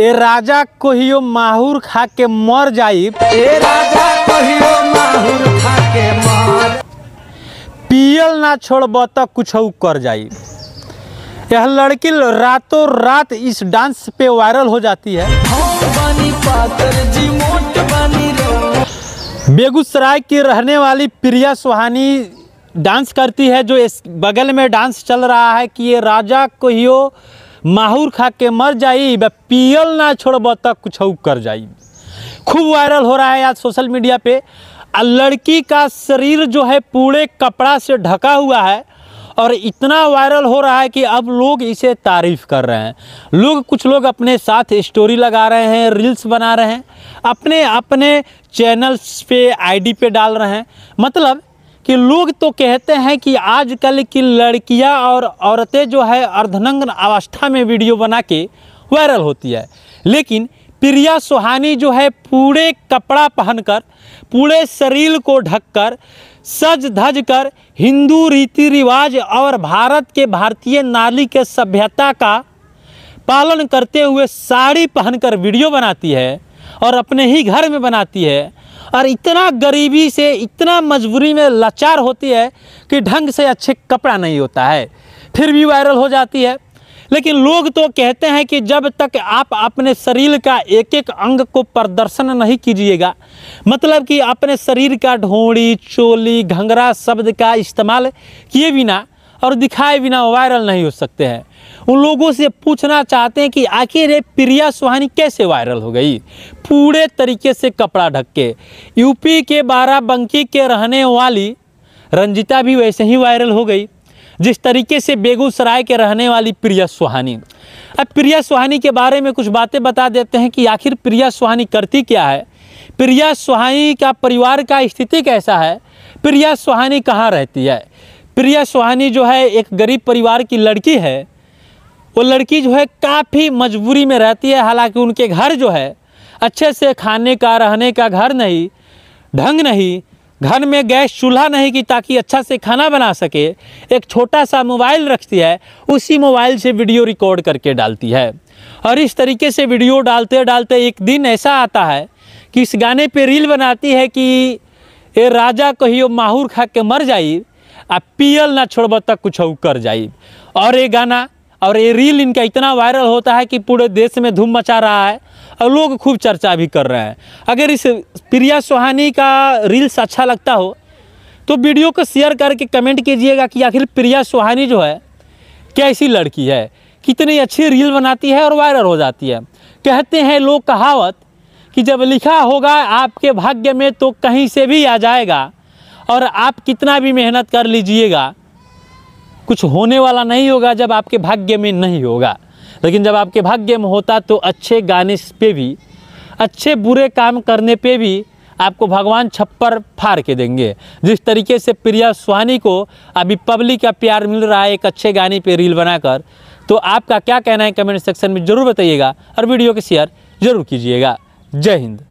ए राजा कहियो माहूर खा के मर जाई ए राजा कहियो माहूर खा के मर पियल ना छोड़ब त कुछ कर जाई यह लड़की रातों रात इस डांस पे वायरल हो जाती है हाँ, बेगूसराय की रहने वाली प्रिया सुहानी डांस करती है जो इस बगल में डांस चल रहा है कि ये राजा कहियो माहूर खा के मर जाई व पियल ना छोड़ब तक कुछ कर जाई खूब वायरल हो रहा है आज सोशल मीडिया पे आ लड़की का शरीर जो है पूरे कपड़ा से ढका हुआ है और इतना वायरल हो रहा है कि अब लोग इसे तारीफ़ कर रहे हैं लोग कुछ लोग अपने साथ स्टोरी लगा रहे हैं रील्स बना रहे हैं अपने अपने चैनल्स पे आईडी पे डाल रहे हैं मतलब कि लोग तो कहते हैं कि आजकल की लड़कियां और औरतें जो है अर्धनग्न अवस्था में वीडियो बना के वायरल होती है लेकिन प्रिया सुहानी जो है पूरे कपड़ा पहनकर पूरे शरीर को ढककर सज धज कर हिंदू रीति रिवाज और भारत के भारतीय नाली के सभ्यता का पालन करते हुए साड़ी पहनकर वीडियो बनाती है और अपने ही घर में बनाती है और इतना गरीबी से इतना मजबूरी में लाचार होती है कि ढंग से अच्छे कपड़ा नहीं होता है फिर भी वायरल हो जाती है लेकिन लोग तो कहते हैं कि जब तक आप अपने शरीर का एक एक अंग को प्रदर्शन नहीं कीजिएगा मतलब कि अपने शरीर का ढोड़ी चोली घंघरा शब्द का इस्तेमाल किए बिना और दिखाए बिना वायरल नहीं हो सकते हैं उन लोगों से पूछना चाहते हैं कि आखिर ये प्रिया सुहानी कैसे वायरल हो गई पूरे तरीके से कपड़ा ढक के यूपी के बाराबंकी के रहने वाली रंजिता भी वैसे ही वायरल हो गई जिस तरीके से बेगूसराय के रहने वाली प्रिया सुहानी अब प्रिया सुहानी के बारे में कुछ बातें बता देते हैं कि आखिर प्रिया सुहानी करती क्या है प्रिया सुहानी का परिवार का स्थिति कैसा है प्रिया सुहानी कहाँ रहती है प्रिया सुहानी जो है एक गरीब परिवार की लड़की है वो लड़की जो है काफ़ी मजबूरी में रहती है हालांकि उनके घर जो है अच्छे से खाने का रहने का घर नहीं ढंग नहीं घर में गैस चूल्हा नहीं कि ताकि अच्छा से खाना बना सके एक छोटा सा मोबाइल रखती है उसी मोबाइल से वीडियो रिकॉर्ड करके डालती है और इस तरीके से वीडियो डालते डालते एक दिन ऐसा आता है कि इस गाने पे रील बनाती है कि ये राजा कहियो माहूर खा के मर जाइए आ पियल ना छोड़ब तक कुछ कर जाए और ये गाना और ये रील इनका इतना वायरल होता है कि पूरे देश में धूम मचा रहा है और लोग खूब चर्चा भी कर रहे हैं अगर इस प्रिया सुहानी का रील्स अच्छा लगता हो तो वीडियो को शेयर करके कमेंट कीजिएगा कि आखिर प्रिया सुहानी जो है कैसी लड़की है कितनी अच्छी रील बनाती है और वायरल हो जाती है कहते हैं लोग कहावत कि जब लिखा होगा आपके भाग्य में तो कहीं से भी आ जाएगा और आप कितना भी मेहनत कर लीजिएगा कुछ होने वाला नहीं होगा जब आपके भाग्य में नहीं होगा लेकिन जब आपके भाग्य में होता तो अच्छे गाने पे भी अच्छे बुरे काम करने पे भी आपको भगवान छप्पर फाड़ के देंगे जिस तरीके से प्रिया सुहानी को अभी पब्लिक का प्यार मिल रहा है एक अच्छे गाने पे रील बनाकर तो आपका क्या कहना है कमेंट सेक्शन में ज़रूर बताइएगा और वीडियो के शेयर ज़रूर कीजिएगा जय हिंद